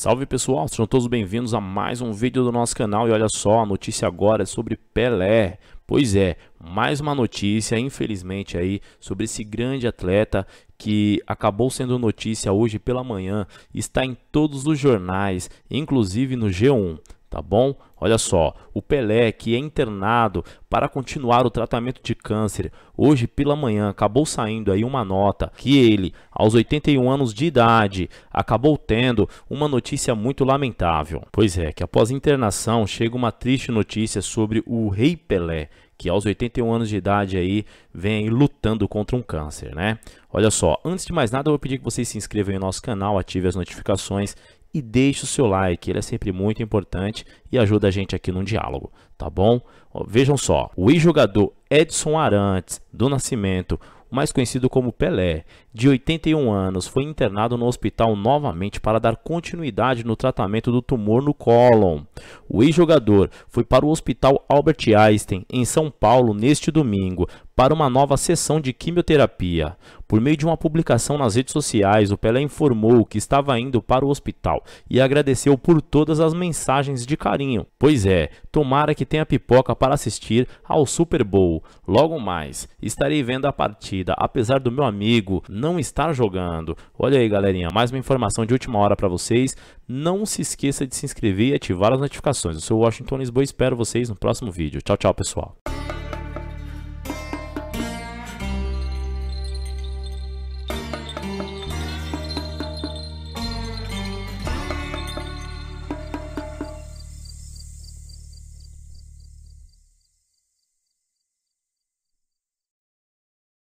Salve pessoal, sejam todos bem-vindos a mais um vídeo do nosso canal e olha só, a notícia agora é sobre Pelé. Pois é, mais uma notícia, infelizmente aí, sobre esse grande atleta que acabou sendo notícia hoje pela manhã, está em todos os jornais, inclusive no G1 tá bom? Olha só, o Pelé, que é internado para continuar o tratamento de câncer, hoje pela manhã acabou saindo aí uma nota que ele, aos 81 anos de idade, acabou tendo uma notícia muito lamentável. Pois é, que após internação chega uma triste notícia sobre o Rei Pelé, que aos 81 anos de idade aí vem lutando contra um câncer, né? Olha só, antes de mais nada eu vou pedir que vocês se inscrevam no nosso canal, ativem as notificações e deixe o seu like, ele é sempre muito importante e ajuda a gente aqui no diálogo, tá bom? vejam só, o ex-jogador Edson Arantes do Nascimento, mais conhecido como Pelé, de 81 anos, foi internado no hospital novamente para dar continuidade no tratamento do tumor no cólon. O ex-jogador foi para o Hospital Albert Einstein, em São Paulo, neste domingo, para uma nova sessão de quimioterapia. Por meio de uma publicação nas redes sociais, o Pelé informou que estava indo para o hospital e agradeceu por todas as mensagens de carinho. Pois é, tomara que tenha pipoca para assistir ao Super Bowl. Logo mais, estarei vendo a partida, apesar do meu amigo não estar jogando. Olha aí, galerinha, mais uma informação de última hora para vocês. Não se esqueça de se inscrever e ativar as notificações. Eu sou o Washington Lisboa e espero vocês no próximo vídeo. Tchau, tchau, pessoal.